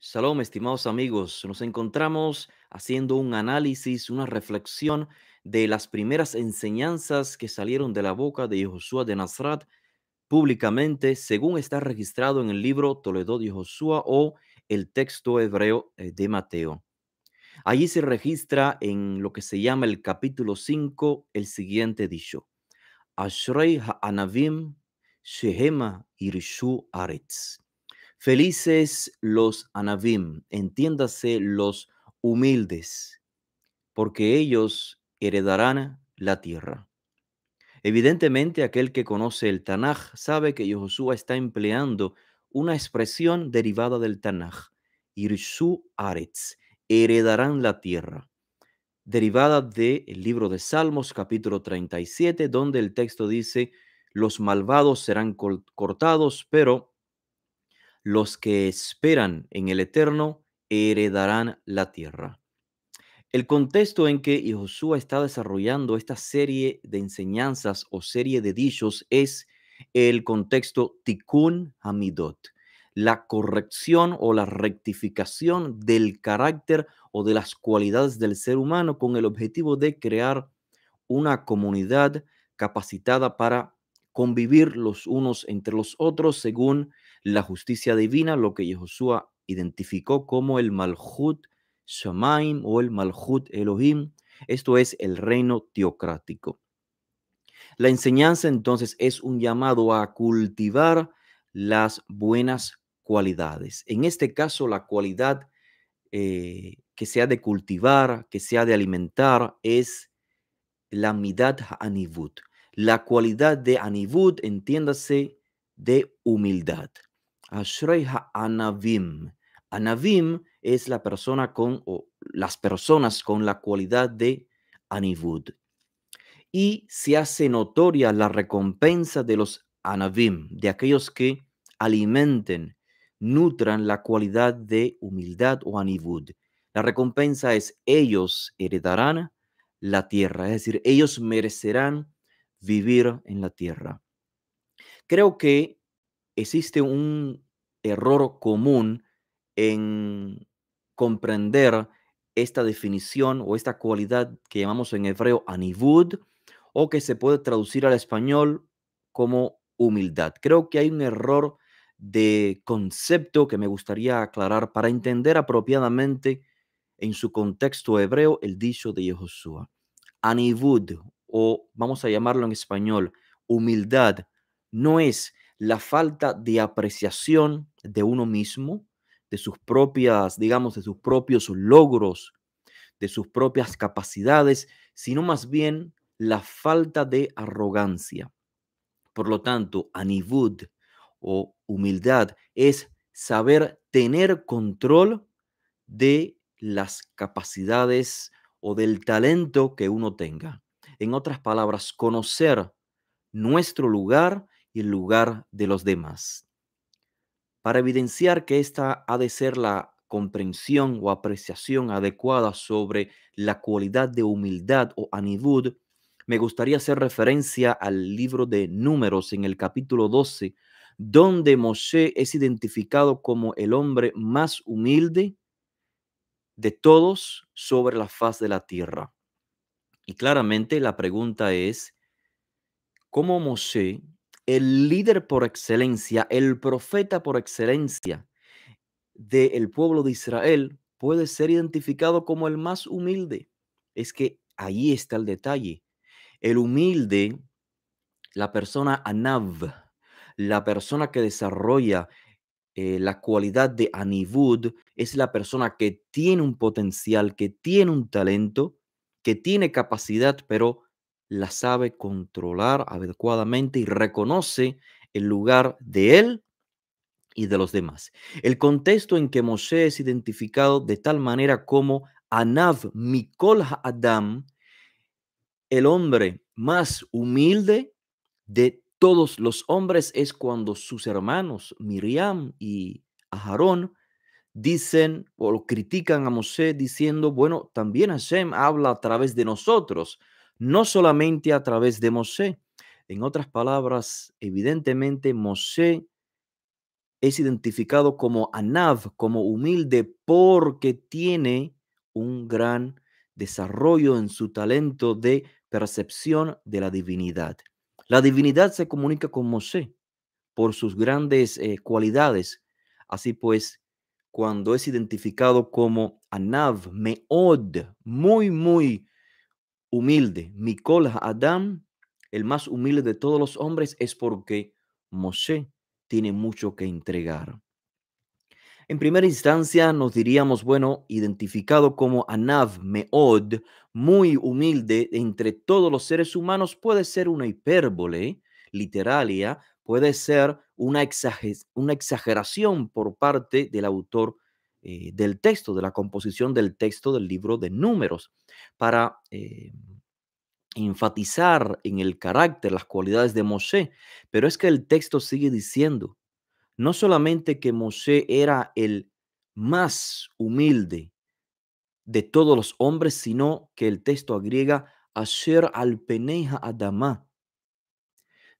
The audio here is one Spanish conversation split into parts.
Shalom, estimados amigos. Nos encontramos haciendo un análisis, una reflexión de las primeras enseñanzas que salieron de la boca de Josué de Nazrat públicamente, según está registrado en el libro Toledo de Josué o el texto hebreo eh, de Mateo. Allí se registra en lo que se llama el capítulo 5 el siguiente dicho: Ashrei ha'anavim shehema irishu aretz. Felices los anavim, entiéndase los humildes, porque ellos heredarán la tierra. Evidentemente, aquel que conoce el Tanaj sabe que Josué está empleando una expresión derivada del Tanaj, Irshu Aretz, heredarán la tierra, derivada del libro de Salmos, capítulo 37, donde el texto dice: Los malvados serán cortados, pero los que esperan en el Eterno heredarán la tierra. El contexto en que Josué está desarrollando esta serie de enseñanzas o serie de dichos es el contexto Tikkun Hamidot, la corrección o la rectificación del carácter o de las cualidades del ser humano con el objetivo de crear una comunidad capacitada para convivir los unos entre los otros según la justicia divina, lo que Yehoshua identificó como el Malhut Shamaim o el Malhut Elohim, esto es el reino teocrático. La enseñanza entonces es un llamado a cultivar las buenas cualidades. En este caso, la cualidad eh, que se ha de cultivar, que se ha de alimentar, es la midat hanivut, la cualidad de anivud, entiéndase, de humildad. Ashreiha anavim. Anavim es la persona con, o las personas con la cualidad de anivud. Y se hace notoria la recompensa de los anavim, de aquellos que alimenten, nutran la cualidad de humildad o anivud. La recompensa es ellos heredarán la tierra, es decir, ellos merecerán vivir en la tierra. Creo que existe un error común en comprender esta definición o esta cualidad que llamamos en hebreo anivud o que se puede traducir al español como humildad. Creo que hay un error de concepto que me gustaría aclarar para entender apropiadamente en su contexto hebreo el dicho de Yehoshua. Anivud, o vamos a llamarlo en español, humildad, no es la falta de apreciación de uno mismo, de sus propias, digamos, de sus propios logros, de sus propias capacidades, sino más bien la falta de arrogancia. Por lo tanto, anivud o humildad es saber tener control de las capacidades o del talento que uno tenga. En otras palabras, conocer nuestro lugar y el lugar de los demás. Para evidenciar que esta ha de ser la comprensión o apreciación adecuada sobre la cualidad de humildad o anidud, me gustaría hacer referencia al libro de Números en el capítulo 12, donde Moshe es identificado como el hombre más humilde de todos sobre la faz de la tierra. Y claramente la pregunta es, ¿cómo Moshe, el líder por excelencia, el profeta por excelencia del pueblo de Israel, puede ser identificado como el más humilde? Es que ahí está el detalle. El humilde, la persona anav, la persona que desarrolla eh, la cualidad de anivud, es la persona que tiene un potencial, que tiene un talento, que tiene capacidad, pero la sabe controlar adecuadamente y reconoce el lugar de él y de los demás. El contexto en que Moshe es identificado de tal manera como Anav Mikol Adam, el hombre más humilde de todos los hombres, es cuando sus hermanos Miriam y Aharón dicen o critican a Mosé diciendo, bueno, también Hashem habla a través de nosotros, no solamente a través de Mosé. En otras palabras, evidentemente Mosé es identificado como Anav, como humilde, porque tiene un gran desarrollo en su talento de percepción de la divinidad. La divinidad se comunica con Mosé por sus grandes eh, cualidades. Así pues, cuando es identificado como Anav, Meod, muy, muy humilde. Mikol Adam, el más humilde de todos los hombres, es porque Moshe tiene mucho que entregar. En primera instancia nos diríamos, bueno, identificado como Anav Meod, muy humilde entre todos los seres humanos, puede ser una hipérbole literaria, puede ser una, exageración por parte del autor eh, del texto, de la composición del texto del libro de números, para eh, enfatizar en el carácter, las cualidades de Moshe. Pero es que el texto sigue diciendo, no solamente que Moshe era el más humilde de todos los hombres, sino que el texto agrega, Asher al Peneja Adamá,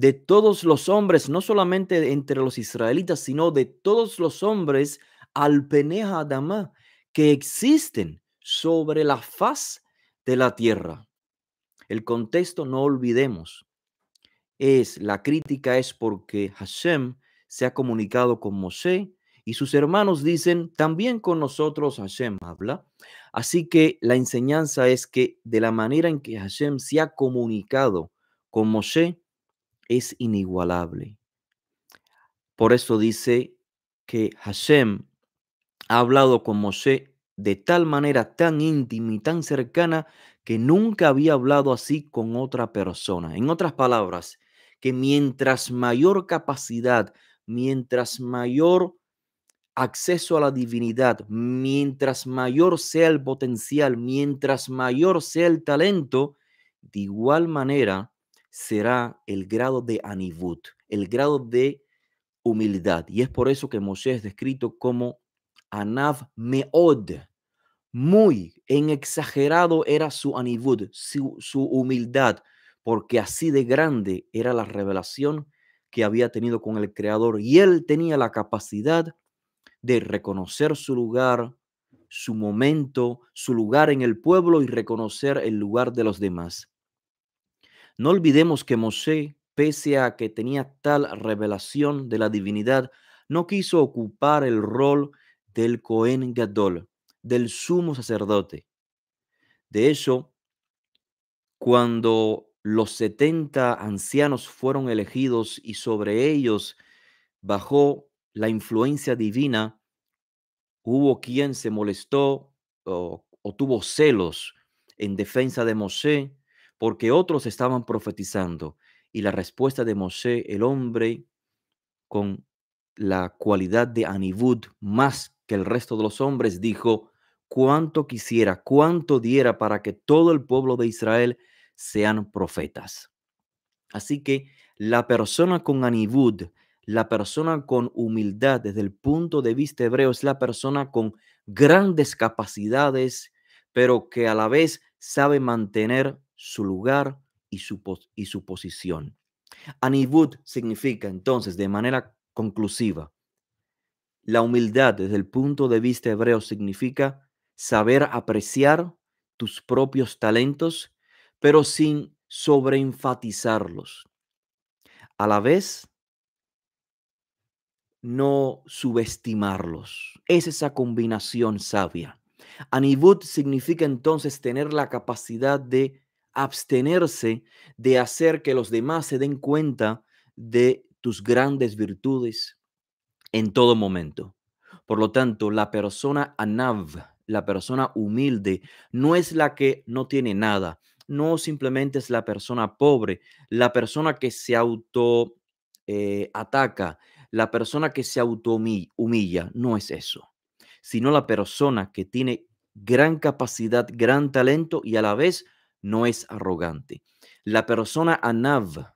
de todos los hombres, no solamente entre los israelitas, sino de todos los hombres al Peneja Adama que existen sobre la faz de la tierra. El contexto, no olvidemos, es la crítica es porque Hashem se ha comunicado con Moshe y sus hermanos dicen, también con nosotros Hashem habla. Así que la enseñanza es que de la manera en que Hashem se ha comunicado con Moshe, es inigualable. Por eso dice que Hashem ha hablado con Moshe de tal manera tan íntima y tan cercana que nunca había hablado así con otra persona. En otras palabras, que mientras mayor capacidad, mientras mayor acceso a la divinidad, mientras mayor sea el potencial, mientras mayor sea el talento, de igual manera será el grado de anivut, el grado de humildad. Y es por eso que Moshe es descrito como Anav Meod. Muy en exagerado era su anivud, su, humildad, porque así de grande era la revelación que había tenido con el Creador. Y él tenía la capacidad de reconocer su lugar, su momento, su lugar en el pueblo y reconocer el lugar de los demás. No olvidemos que Mosé, pese a que tenía tal revelación de la divinidad, no quiso ocupar el rol del Cohen Gadol, del sumo sacerdote. De hecho, cuando los setenta ancianos fueron elegidos y sobre ellos bajó la influencia divina, hubo quien se molestó o, tuvo celos en defensa de Mosé porque otros estaban profetizando. Y la respuesta de Moshe, el hombre con la cualidad de Anibud más que el resto de los hombres, dijo, cuánto quisiera, cuánto diera para que todo el pueblo de Israel sean profetas. Así que la persona con Anibud, la persona con humildad desde el punto de vista hebreo, es la persona con grandes capacidades, pero que a la vez sabe mantener su lugar y su, y su posición. Anibut significa entonces, de manera conclusiva, la humildad desde el punto de vista hebreo significa saber apreciar tus propios talentos, pero sin sobreenfatizarlos. A la vez, no subestimarlos. Es esa combinación sabia. Anibut significa entonces tener la capacidad de abstenerse de hacer que los demás se den cuenta de tus grandes virtudes en todo momento. Por lo tanto, la persona anav, la persona humilde, no es la que no tiene nada, no simplemente es la persona pobre, la persona que se auto eh, ataca, la persona que se auto humilla, no es eso, sino la persona que tiene gran capacidad, gran talento y a la vez no es arrogante. La persona anav,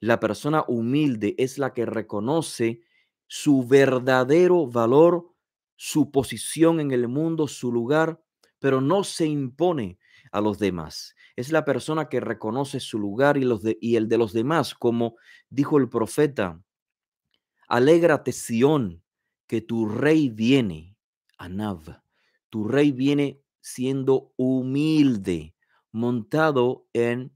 la persona humilde, es la que reconoce su verdadero valor, su posición en el mundo, su lugar, pero no se impone a los demás. Es la persona que reconoce su lugar y, el de los demás, como dijo el profeta, alégrate Sión, que tu rey viene, Anav, tu rey viene siendo humilde, montado en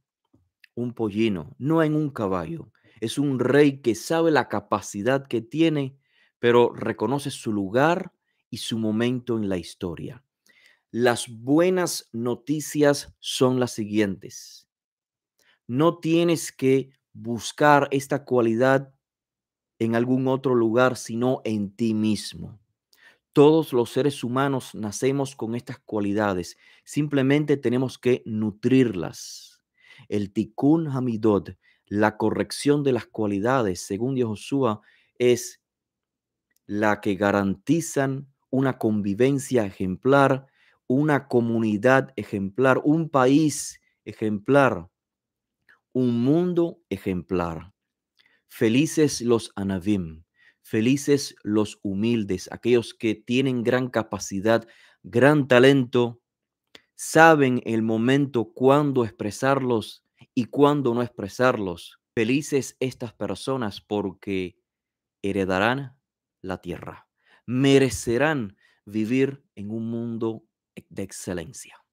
un pollino, no en un caballo. Es un rey que sabe la capacidad que tiene, pero reconoce su lugar y su momento en la historia. Las buenas noticias son las siguientes. No tienes que buscar esta cualidad en algún otro lugar, sino en ti mismo. Todos los seres humanos nacemos con estas cualidades, simplemente tenemos que nutrirlas. El tikkun hamidot, la corrección de las cualidades, según Josué, es la que garantizan una convivencia ejemplar, una comunidad ejemplar, un país ejemplar, un mundo ejemplar. Felices los anavim. Felices los humildes, aquellos que tienen gran capacidad, gran talento, saben el momento cuándo expresarlos y cuando no expresarlos. Felices estas personas porque heredarán la tierra, merecerán vivir en un mundo de excelencia.